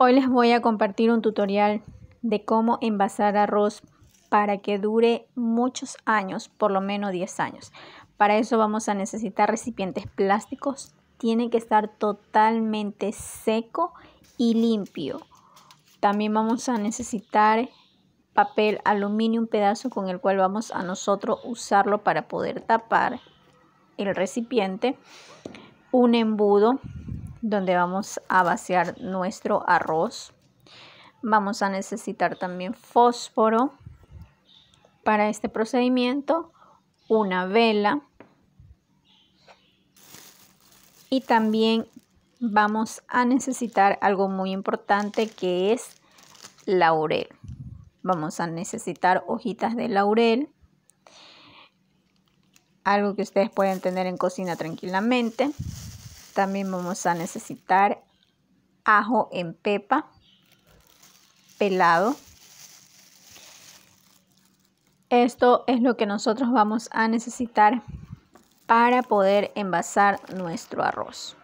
Hoy les voy a compartir un tutorial de cómo envasar arroz para que dure muchos años, por lo menos 10 años. Para eso vamos a necesitar recipientes plásticos. Tiene que estar totalmente seco y limpio. También vamos a necesitar papel aluminio, un pedazo con el cual vamos a nosotros usarlo para poder tapar el recipiente. Un embudo, donde vamos a vaciar nuestro arroz. Vamos a necesitar también fósforo para este procedimiento, una vela y también vamos a necesitar algo muy importante que es laurel. Vamos a necesitar hojitas de laurel, algo que ustedes pueden tener en cocina tranquilamente. También vamos a necesitar ajo en pepa pelado. Esto es lo que nosotros vamos a necesitar para poder envasar nuestro arroz.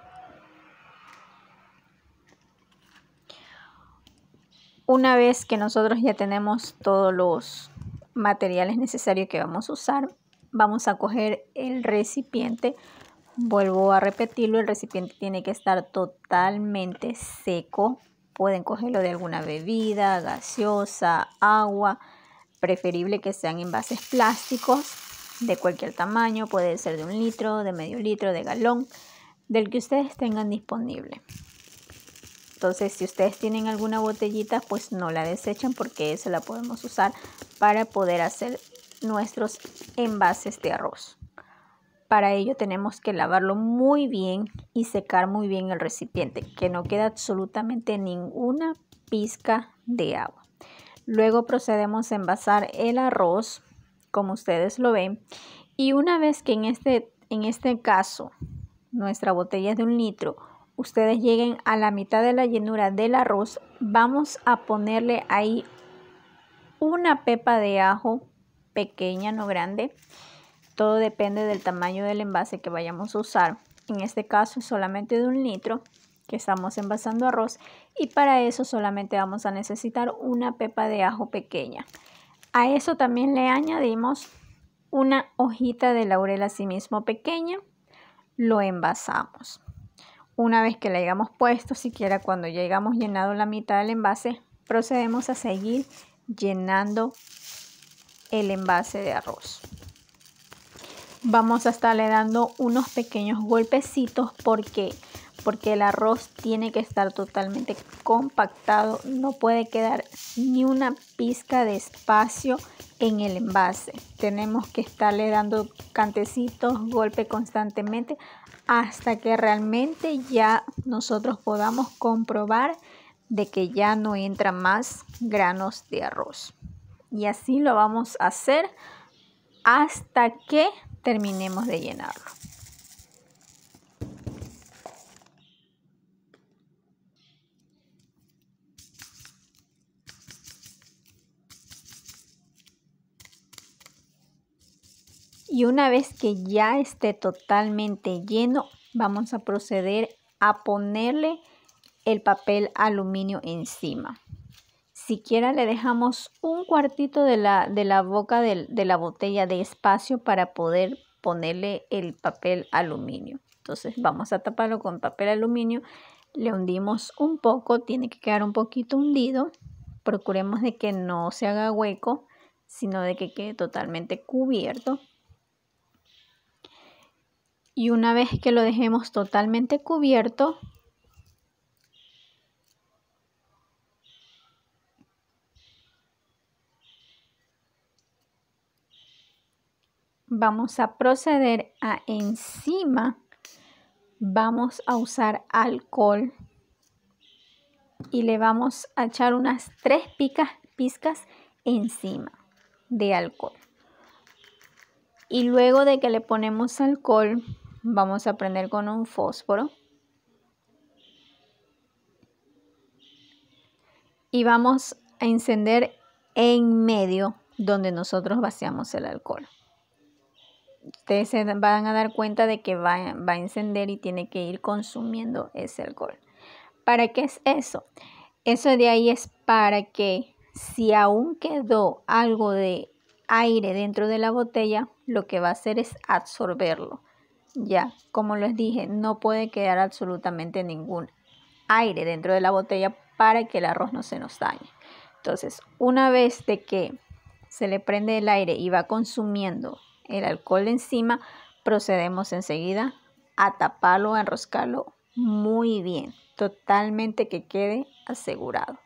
Una vez que nosotros ya tenemos todos los materiales necesarios que vamos a usar, vamos a coger el recipiente Vuelvo a repetirlo, el recipiente tiene que estar totalmente seco. Pueden cogerlo de alguna bebida, gaseosa, agua, preferible que sean envases plásticos de cualquier tamaño, puede ser de un litro, de medio litro, de galón, del que ustedes tengan disponible. Entonces, si ustedes tienen alguna botellita, pues no la desechan porque esa la podemos usar para poder hacer nuestros envases de arroz. Para ello tenemos que lavarlo muy bien y secar muy bien el recipiente, que no quede absolutamente ninguna pizca de agua. Luego procedemos a envasar el arroz, como ustedes lo ven. Y una vez que en este, en este caso nuestra botella es de un litro, ustedes lleguen a la mitad de la llenura del arroz, vamos a ponerle ahí una pepa de ajo pequeña, no grande, todo depende del tamaño del envase que vayamos a usar. En este caso es solamente de un litro que estamos envasando arroz y para eso solamente vamos a necesitar una pepa de ajo pequeña. A eso también le añadimos una hojita de laurel mismo pequeña, lo envasamos. Una vez que la hayamos puesto, siquiera cuando ya llenado la mitad del envase, procedemos a seguir llenando el envase de arroz vamos a estarle dando unos pequeños golpecitos porque porque el arroz tiene que estar totalmente compactado, no puede quedar ni una pizca de espacio en el envase. Tenemos que estarle dando cantecitos, golpe constantemente hasta que realmente ya nosotros podamos comprobar de que ya no entra más granos de arroz. Y así lo vamos a hacer hasta que terminemos de llenarlo. Y una vez que ya esté totalmente lleno, vamos a proceder a ponerle el papel aluminio encima siquiera le dejamos un cuartito de la, boca de, de la botella de espacio para poder ponerle el papel aluminio. Entonces vamos a taparlo con papel aluminio, le hundimos un poco, tiene que quedar un poquito hundido, procuremos de que no se haga hueco, sino de que quede totalmente cubierto. Y una vez que lo dejemos totalmente cubierto, vamos a proceder a encima vamos a usar alcohol y le vamos a echar unas tres picas, pizcas encima de alcohol y luego de que le ponemos alcohol vamos a prender con un fósforo y vamos a encender en medio donde nosotros vaciamos el alcohol ustedes se van a dar cuenta de que va, a encender y tiene que ir consumiendo ese alcohol. ¿Para qué es eso? Eso de ahí es para que si aún quedó algo de aire dentro de la botella, lo que va a hacer es absorberlo. Ya, como les dije, no puede quedar absolutamente ningún aire dentro de la botella para que el arroz no se nos dañe. Entonces, una vez de que se le prende el aire y va consumiendo el alcohol encima, procedemos enseguida a taparlo, a enroscarlo muy bien, totalmente que quede asegurado.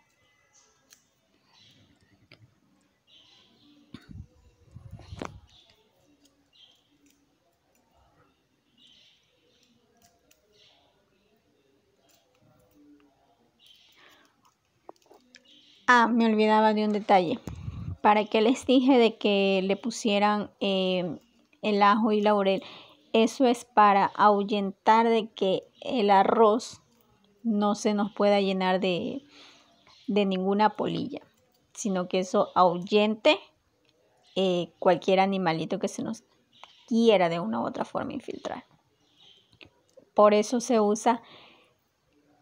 Ah, me olvidaba de un detalle. ¿Para qué les dije de que le pusieran eh, el ajo y laurel? Eso es para ahuyentar de que el arroz no se nos pueda llenar de, ninguna polilla, sino que eso ahuyente eh, cualquier animalito que se nos quiera de una u otra forma infiltrar. Por eso se usa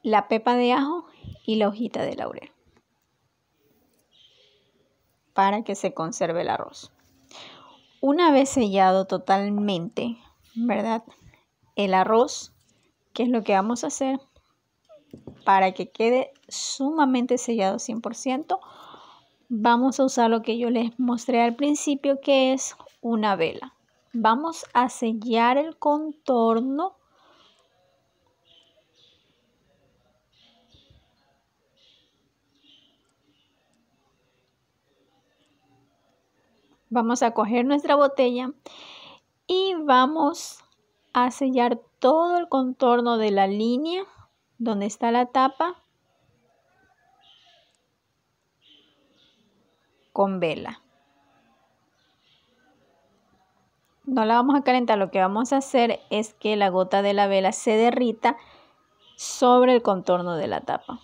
la pepa de ajo y la hojita de laurel para que se conserve el arroz. Una vez sellado totalmente, ¿verdad? El arroz, que es lo que vamos a hacer? Para que quede sumamente sellado 100%, vamos a usar lo que yo les mostré al principio, que es una vela. Vamos a sellar el contorno Vamos a coger nuestra botella y vamos a sellar todo el contorno de la línea donde está la tapa con vela. No la vamos a calentar, lo que vamos a hacer es que la gota de la vela se derrita sobre el contorno de la tapa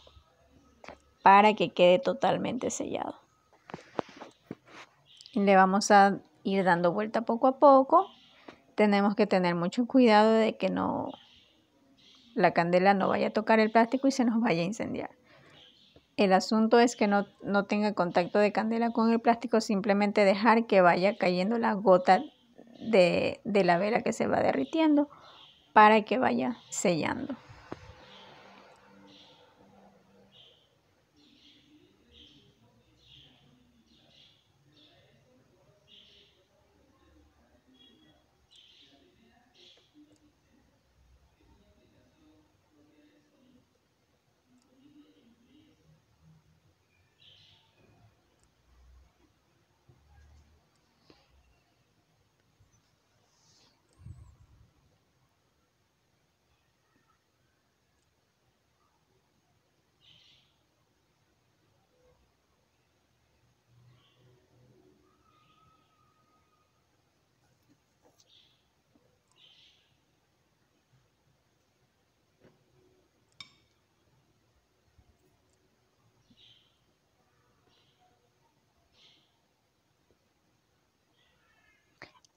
para que quede totalmente sellado. Le vamos a ir dando vuelta poco a poco. Tenemos que tener mucho cuidado de que no la candela no vaya a tocar el plástico y se nos vaya a incendiar. El asunto es que no, tenga contacto de candela con el plástico, simplemente dejar que vaya cayendo la gota de, de la vela que se va derritiendo para que vaya sellando.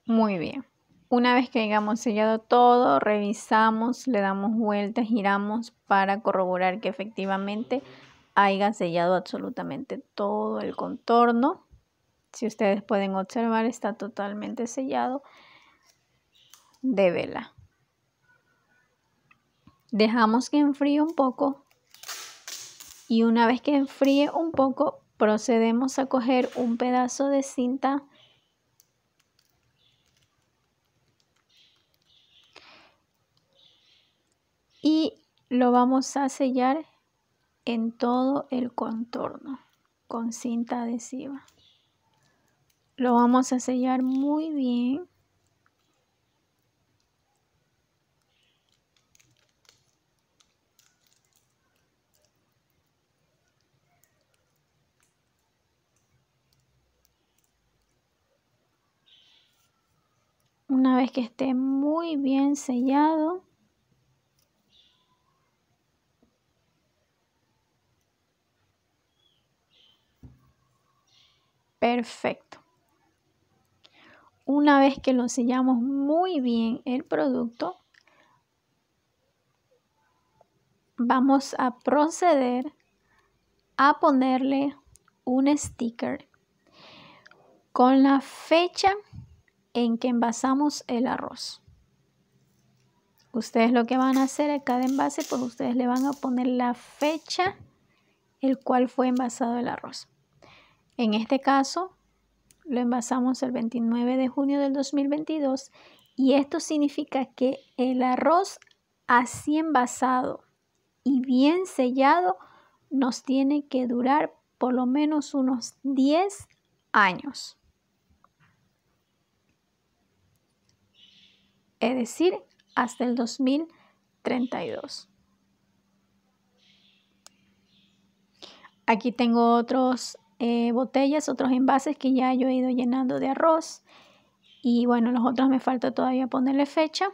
Muy bien. Una vez que hayamos sellado todo, revisamos, le damos vueltas, giramos para corroborar que efectivamente haya sellado absolutamente todo el contorno. Si ustedes pueden observar, está totalmente sellado de vela. Dejamos que enfríe un poco y una vez que enfríe un poco, procedemos a coger un pedazo de cinta lo vamos a sellar en todo el contorno con cinta adhesiva. Lo vamos a sellar muy bien. Una vez que esté muy bien sellado, Perfecto. Una vez que lo sellamos muy bien el producto, vamos a proceder a ponerle un sticker con la fecha en que envasamos el arroz. Ustedes lo que van a hacer a cada envase, pues ustedes le van a poner la fecha el cual fue envasado el arroz. En este caso, lo envasamos el 29 de junio del 2022 y esto significa que el arroz así envasado y bien sellado nos tiene que durar por lo menos unos 10 años. Es decir, hasta el 2032. Aquí tengo otros eh, botellas, otros envases que ya yo he ido llenando de arroz. Y bueno, los otros me falta todavía ponerle fecha,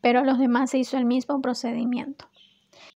pero los demás se hizo el mismo procedimiento.